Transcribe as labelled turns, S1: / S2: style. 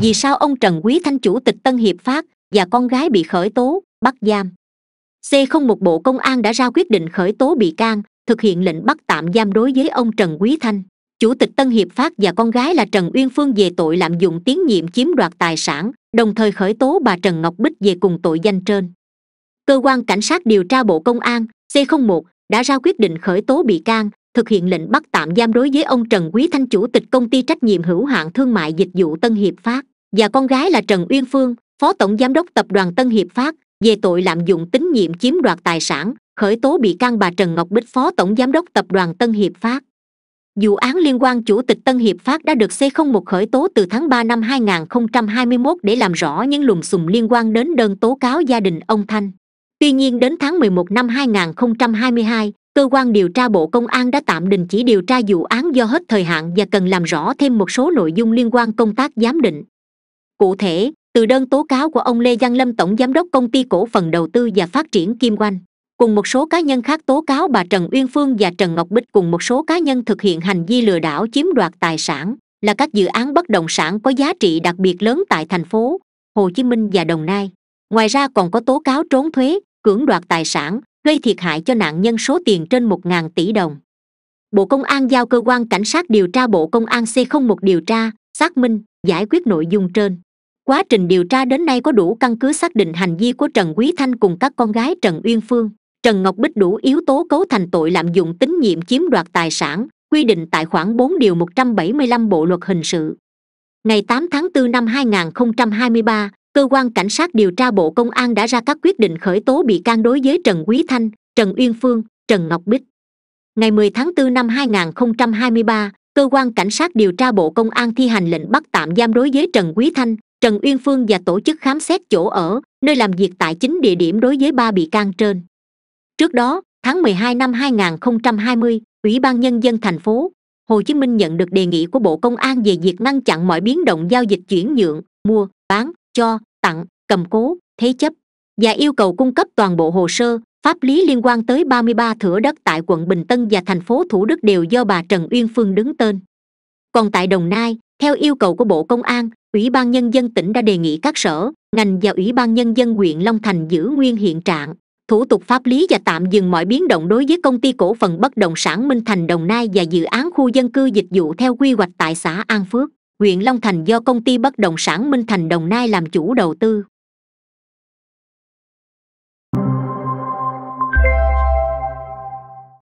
S1: vì sao ông trần quý thanh chủ tịch tân hiệp phát và con gái bị khởi tố bắt giam c không một bộ công an đã ra quyết định khởi tố bị can thực hiện lệnh bắt tạm giam đối với ông trần quý thanh chủ tịch tân hiệp phát và con gái là trần uyên phương về tội lạm dụng tín nhiệm chiếm đoạt tài sản đồng thời khởi tố bà trần ngọc bích về cùng tội danh trên cơ quan cảnh sát điều tra bộ công an c một đã ra quyết định khởi tố bị can thực hiện lệnh bắt tạm giam đối với ông trần quý thanh chủ tịch công ty trách nhiệm hữu hạn thương mại dịch vụ tân hiệp phát và con gái là trần uyên phương phó tổng giám đốc tập đoàn tân hiệp phát về tội lạm dụng tín nhiệm chiếm đoạt tài sản khởi tố bị can bà trần ngọc bích phó tổng giám đốc tập đoàn tân hiệp phát vụ án liên quan chủ tịch tân hiệp phát đã được c 01 khởi tố từ tháng 3 năm 2021 để làm rõ những lùm xùm liên quan đến đơn tố cáo gia đình ông thanh tuy nhiên đến tháng 11 năm 2022, cơ quan điều tra bộ công an đã tạm đình chỉ điều tra vụ án do hết thời hạn và cần làm rõ thêm một số nội dung liên quan công tác giám định cụ thể từ đơn tố cáo của ông lê Văn lâm tổng giám đốc công ty cổ phần đầu tư và phát triển kim oanh cùng một số cá nhân khác tố cáo bà trần uyên phương và trần ngọc bích cùng một số cá nhân thực hiện hành vi lừa đảo chiếm đoạt tài sản là các dự án bất động sản có giá trị đặc biệt lớn tại thành phố hồ chí minh và đồng nai ngoài ra còn có tố cáo trốn thuế cưỡng đoạt tài sản gây thiệt hại cho nạn nhân số tiền trên một tỷ đồng bộ công an giao cơ quan cảnh sát điều tra bộ công an c 01 điều tra xác minh giải quyết nội dung trên quá trình điều tra đến nay có đủ căn cứ xác định hành vi của trần quý thanh cùng các con gái trần uyên phương trần ngọc bích đủ yếu tố cấu thành tội lạm dụng tín nhiệm chiếm đoạt tài sản quy định tại khoản 4 điều 175 bộ luật hình sự ngày 8 tháng 4 năm 2023, cơ quan cảnh sát điều tra bộ công an đã ra các quyết định khởi tố bị can đối với trần quý thanh trần uyên phương trần ngọc bích ngày 10 tháng 4 năm 2023, cơ quan cảnh sát điều tra bộ công an thi hành lệnh bắt tạm giam đối với trần quý thanh trần uyên phương và tổ chức khám xét chỗ ở nơi làm việc tại chính địa điểm đối với ba bị can trên trước đó tháng 12 năm 2020, ủy ban nhân dân thành phố hồ chí minh nhận được đề nghị của bộ công an về việc ngăn chặn mọi biến động giao dịch chuyển nhượng mua bán cho tặng cầm cố thế chấp và yêu cầu cung cấp toàn bộ hồ sơ pháp lý liên quan tới 33 thửa đất tại quận bình tân và thành phố thủ đức đều do bà trần uyên phương đứng tên còn tại đồng nai theo yêu cầu của bộ công an ủy ban nhân dân tỉnh đã đề nghị các sở ngành và ủy ban nhân dân huyện long thành giữ nguyên hiện trạng thủ tục pháp lý và tạm dừng mọi biến động đối với công ty cổ phần bất động sản minh thành đồng nai và dự án khu dân cư dịch vụ theo quy hoạch tại xã an phước huyện long thành do công ty bất động sản minh thành đồng nai làm chủ đầu tư